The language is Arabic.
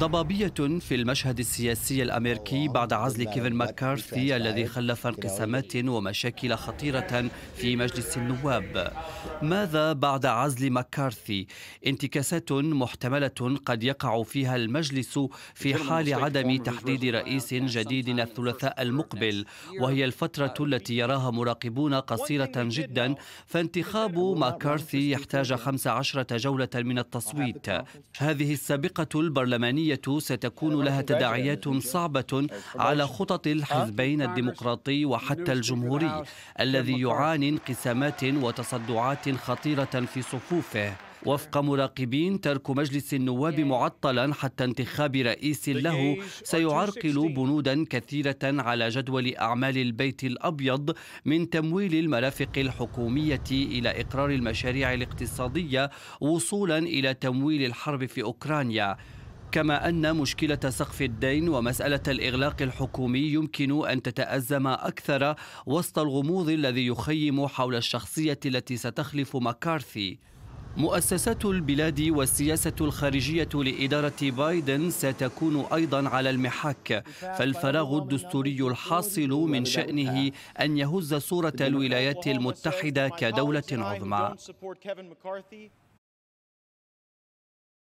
ضبابية في المشهد السياسي الأمريكي بعد عزل كيفن ماكارثي الذي خلف انقسامات ومشاكل خطيرة في مجلس النواب ماذا بعد عزل ماكارثي؟ انتكاسات محتملة قد يقع فيها المجلس في حال عدم تحديد رئيس جديد الثلاثاء المقبل وهي الفترة التي يراها مراقبون قصيرة جدا فانتخاب ماكارثي يحتاج 15 جولة من التصويت هذه السابقة البرلمانية العملية ستكون لها تداعيات صعبة على خطط الحزبين الديمقراطي وحتى الجمهوري الذي يعاني انقسامات وتصدعات خطيرة في صفوفه وفق مراقبين ترك مجلس النواب معطلا حتى انتخاب رئيس له سيعرقل بنودا كثيرة على جدول أعمال البيت الأبيض من تمويل المرافق الحكومية إلى إقرار المشاريع الاقتصادية وصولا إلى تمويل الحرب في أوكرانيا كما أن مشكلة سقف الدين ومسألة الإغلاق الحكومي يمكن أن تتأزم أكثر وسط الغموض الذي يخيم حول الشخصية التي ستخلف مكارثي مؤسسات البلاد والسياسة الخارجية لإدارة بايدن ستكون أيضا على المحك فالفراغ الدستوري الحاصل من شأنه أن يهز صورة الولايات المتحدة كدولة عظمى